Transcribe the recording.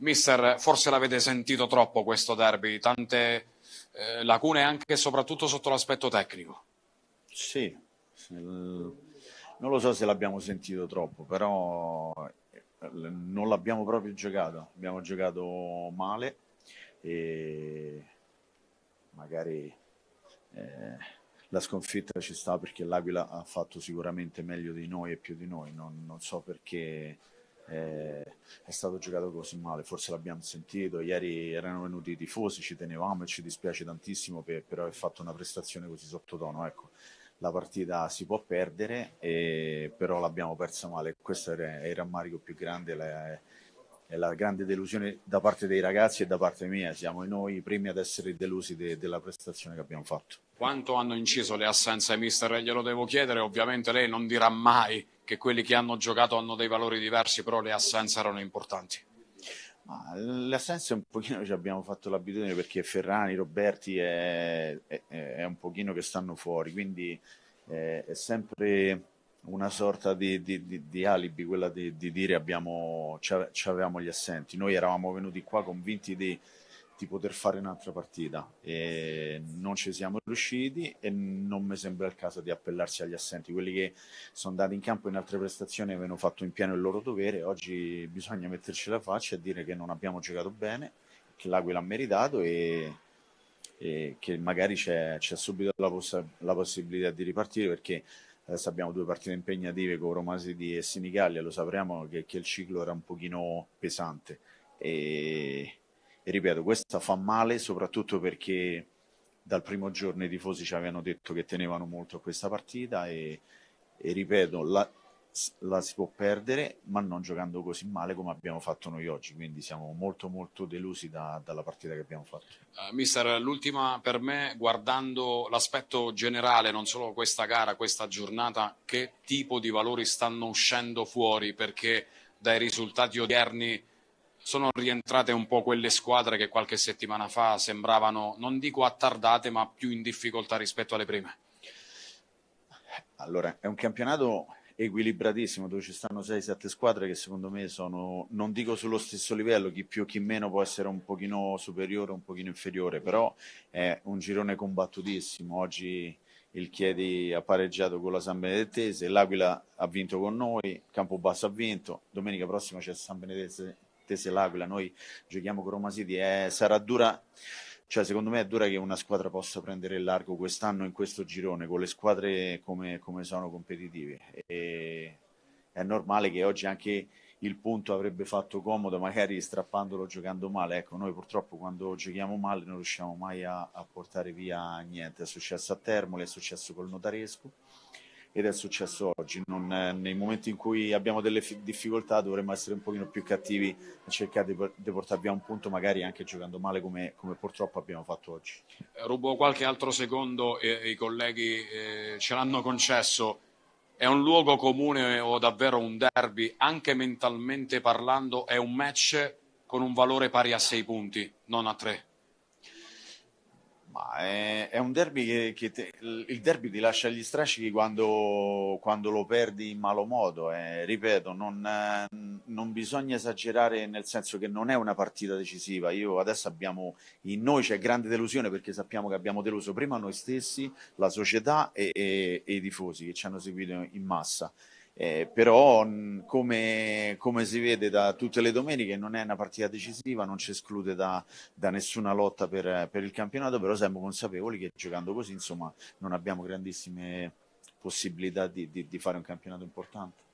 Mister, forse l'avete sentito troppo questo derby, tante eh, lacune anche e soprattutto sotto l'aspetto tecnico. Sì, non lo so se l'abbiamo sentito troppo, però eh, non l'abbiamo proprio giocato, abbiamo giocato male e magari eh, la sconfitta ci sta perché l'Aquila ha fatto sicuramente meglio di noi e più di noi, non, non so perché eh, è stato giocato così male, forse l'abbiamo sentito, ieri erano venuti i tifosi, ci tenevamo e ci dispiace tantissimo per, per aver fatto una prestazione così sottotono. Ecco, la partita si può perdere, e, però l'abbiamo persa male, questo è il rammarico più grande. Le, è la grande delusione da parte dei ragazzi e da parte mia. Siamo noi i primi ad essere delusi de- della prestazione che abbiamo fatto. Quanto hanno inciso le assenze, mister? Glielo devo chiedere. Ovviamente lei non dirà mai che quelli che hanno giocato hanno dei valori diversi, però le assenze erano importanti. Ma le assenze un pochino ci abbiamo fatto l'abitudine perché Ferrani, Roberti è, è, è un pochino che stanno fuori, quindi è, eh, è sempre una sorta di, di, di, di alibi quella di, dire abbiamo, ci avevamo gli assenti. Noi eravamo venuti qua convinti di di poter fare un'altra partita e non ci siamo riusciti e non mi sembra il caso di appellarsi agli assenti quelli che sono andati in campo in altre prestazioni avevano fatto in pieno il loro dovere oggi bisogna metterci la faccia e dire che non abbiamo giocato bene che l'Aquila ha meritato e, e che magari c'è, c'è subito la, poss- la, possibilità di ripartire perché adesso abbiamo due partite impegnative con Romasidi e Sinigallia lo sapremo che, che il ciclo era un pochino pesante e e ripeto, questa fa male soprattutto perché dal primo giorno i tifosi ci avevano detto che tenevano molto a questa partita e, e ripeto, la, la si può perdere, ma non giocando così male come abbiamo fatto noi oggi. Quindi siamo molto, molto delusi da, dalla partita che abbiamo fatto. Uh, mister, l'ultima per me, guardando l'aspetto generale, non solo questa gara, questa giornata, che tipo di valori stanno uscendo fuori? Perché dai risultati odierni sono rientrate un po' quelle squadre che qualche settimana fa sembravano, non dico attardate, ma più in difficoltà rispetto alle prime. Allora, è un campionato equilibratissimo dove ci stanno 6-7 squadre che secondo me sono, non dico sullo stesso livello, chi più chi meno può essere un pochino superiore, un pochino inferiore, però è un girone combattutissimo. Oggi il Chiedi ha pareggiato con la San Benedettese, l'Aquila ha vinto con noi, Campobasso ha vinto, domenica prossima c'è San Benedettese attese l'Aquila, noi giochiamo con Roma City, eh, sarà dura, cioè secondo me è dura che una squadra possa prendere il largo quest'anno in questo girone, con le squadre come, come sono competitive. E è normale che oggi anche il punto avrebbe fatto comodo, magari strappandolo giocando male. Ecco, noi purtroppo quando giochiamo male non riusciamo mai a, a portare via niente. È successo a Termoli, è successo col Notaresco ed è successo oggi. Non, nei momenti in cui abbiamo delle fi- difficoltà dovremmo essere un pochino più cattivi e cercare di, di portar via un punto, magari anche giocando male come, come purtroppo abbiamo fatto oggi. Eh, rubo qualche altro secondo, eh, i colleghi eh, ce l'hanno concesso. È un luogo comune o davvero un derby, anche mentalmente parlando, è un match con un valore pari a sei punti, non a tre. Ma è, è un derby che, che te, il derby ti lascia gli strascichi quando, quando lo perdi in malo modo. Eh. Ripeto, non, non, bisogna esagerare nel senso che non è una partita decisiva. Io adesso abbiamo in noi c'è grande delusione perché sappiamo che abbiamo deluso prima noi stessi, la società e, e, e i tifosi che ci hanno seguito in massa. Eh, però come, come, si vede da tutte le domeniche non è una partita decisiva, non ci esclude da, da nessuna lotta per, per, il campionato, però siamo consapevoli che giocando così insomma, non abbiamo grandissime possibilità di, di, di fare un campionato importante.